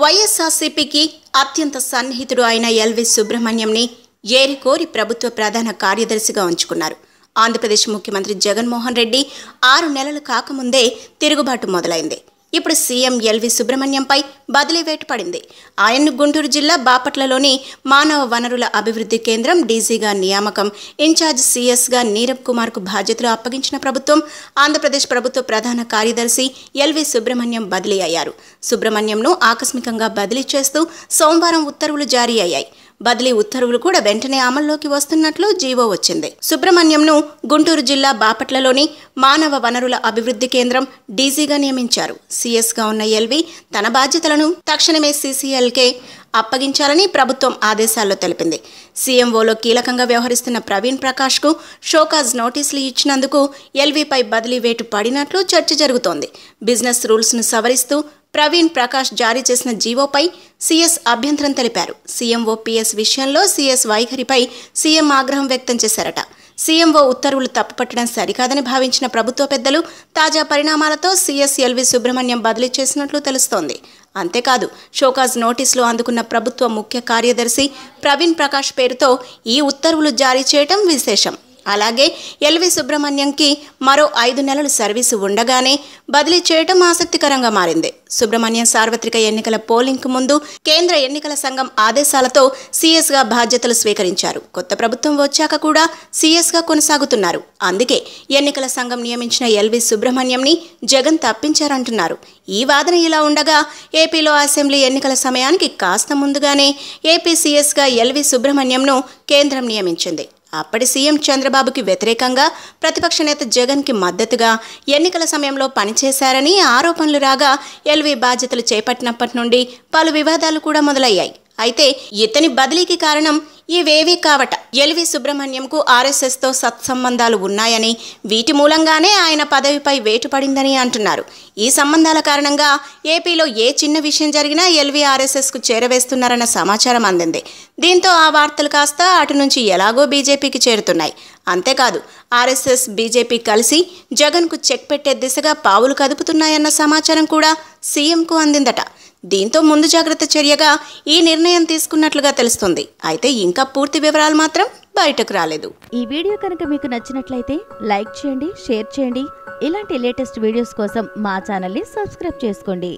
వైఎస్ఆర్సీపీకి అత్యంత సన్నిహితుడు అయిన ఎల్వి సుబ్రహ్మణ్యంని ఏరికోరి ప్రభుత్వ ప్రధాన కార్యదర్శిగా ఉంచుకున్నారు ఆంధ్రప్రదేశ్ ముఖ్యమంత్రి జగన్మోహన్ రెడ్డి ఆరు నెలలు కాకముందే తిరుగుబాటు మొదలైంది ఇప్పుడు సీఎం ఎల్వి సుబ్రహ్మణ్యంపై బదిలీ వేటు పడింది ఆయన్ను గుంటూరు జిల్లా బాపట్లలోని మానవ వనరుల అభివృద్ధి కేంద్రం డీజీగా నియామకం ఇన్ఛార్జ్ సీఎస్గా నీరబ్ కుమార్కు బాధ్యతలు అప్పగించిన ప్రభుత్వం ఆంధ్రప్రదేశ్ ప్రభుత్వ ప్రధాన కార్యదర్శి ఎల్వి సుబ్రహ్మణ్యం బదిలీ అయ్యారు సుబ్రహ్మణ్యంను ఆకస్మికంగా బదిలీ చేస్తూ సోమవారం ఉత్తర్వులు జారీ అయ్యాయి బదిలీ ఉత్తర్వులు కూడా వెంటనే అమల్లోకి వస్తున్నట్లు జీవో వచ్చింది సుబ్రహ్మణ్యంను గుంటూరు జిల్లా బాపట్లలోని మానవ వనరుల అభివృద్ధి కేంద్రం డీజీగా నియమించారు సీఎస్గా ఉన్న ఎల్వి తన బాధ్యతలను తక్షణమే సీసీఎల్కే అప్పగించాలని ప్రభుత్వం ఆదేశాల్లో తెలిపింది సీఎంఓలో కీలకంగా వ్యవహరిస్తున్న ప్రవీణ్ ప్రకాష్కు షోకాజ్ నోటీసులు ఇచ్చినందుకు ఎల్వీపై బదిలీ వేటు పడినట్లు చర్చ జరుగుతోంది బిజినెస్ రూల్స్ను సవరిస్తూ ప్రవీణ్ ప్రకాష్ జారీ చేసిన జీవోపై సీఎస్ అభ్యంతరం తెలిపారు సీఎంఓ పిఎస్ విషయంలో సీఎస్ వైఖరిపై సీఎం ఆగ్రహం వ్యక్తం చేశారట సీఎంఓ ఉత్తర్వులు తప్పుపట్టడం సరికాదని భావించిన ప్రభుత్వ పెద్దలు తాజా పరిణామాలతో సీఎస్ ఎల్వి సుబ్రహ్మణ్యం బదిలీ చేసినట్లు తెలుస్తోంది అంతేకాదు షోకాజ్ నోటీసులు అందుకున్న ప్రభుత్వ ముఖ్య కార్యదర్శి ప్రవీణ్ ప్రకాష్ పేరుతో ఈ ఉత్తర్వులు జారీ చేయడం విశేషం అలాగే ఎల్వి సుబ్రహ్మణ్యంకి మరో ఐదు నెలలు సర్వీసు ఉండగానే బదిలీ చేయటం ఆసక్తికరంగా మారింది సుబ్రహ్మణ్యం సార్వత్రిక ఎన్నికల పోలింగ్కు ముందు కేంద్ర ఎన్నికల సంఘం ఆదేశాలతో సీఎస్గా బాధ్యతలు స్వీకరించారు కొత్త ప్రభుత్వం వచ్చాక కూడా సీఎస్గా కొనసాగుతున్నారు అందుకే ఎన్నికల సంఘం నియమించిన ఎల్వి సుబ్రహ్మణ్యంని జగన్ తప్పించారంటున్నారు ఈ వాదన ఇలా ఉండగా ఏపీలో అసెంబ్లీ ఎన్నికల సమయానికి కాస్త ముందుగానే ఏపీ సీఎస్గా ఎల్వి సుబ్రహ్మణ్యంను కేంద్రం నియమించింది అప్పటి సీఎం చంద్రబాబుకి వ్యతిరేకంగా ప్రతిపక్ష నేత జగన్కి మద్దతుగా ఎన్నికల సమయంలో పనిచేశారని ఆరోపణలు రాగా ఎల్వి బాధ్యతలు చేపట్టినప్పటి నుండి పలు వివాదాలు కూడా మొదలయ్యాయి అయితే ఇతని బదిలీకి కారణం ఇవేవి కావట ఎల్వి సుబ్రహ్మణ్యంకు ఆర్ఎస్ఎస్తో సత్సంబంధాలు ఉన్నాయని వీటి మూలంగానే ఆయన పదవిపై వేటు పడిందని అంటున్నారు ఈ సంబంధాల కారణంగా ఏపీలో ఏ చిన్న విషయం జరిగినా ఎల్వి ఆర్ఎస్ఎస్కు చేరవేస్తున్నారన్న సమాచారం అందింది దీంతో ఆ వార్తలు కాస్త అటు నుంచి ఎలాగో బీజేపీకి చేరుతున్నాయి అంతేకాదు ఆర్ఎస్ఎస్ బీజేపీ కలిసి జగన్కు చెక్ పెట్టే దిశగా పావులు కదుపుతున్నాయన్న సమాచారం కూడా సీఎంకు అందిందట దీంతో ముందు జాగ్రత్త చర్యగా ఈ నిర్ణయం తీసుకున్నట్లుగా తెలుస్తుంది అయితే ఇంకా పూర్తి వివరాలు మాత్రం బయటకు రాలేదు ఈ వీడియో కనుక మీకు నచ్చినట్లయితే లైక్ చేయండి షేర్ చేయండి ఇలాంటి లేటెస్ట్ వీడియోస్ కోసం మా ఛానల్ని సబ్స్క్రైబ్ చేసుకోండి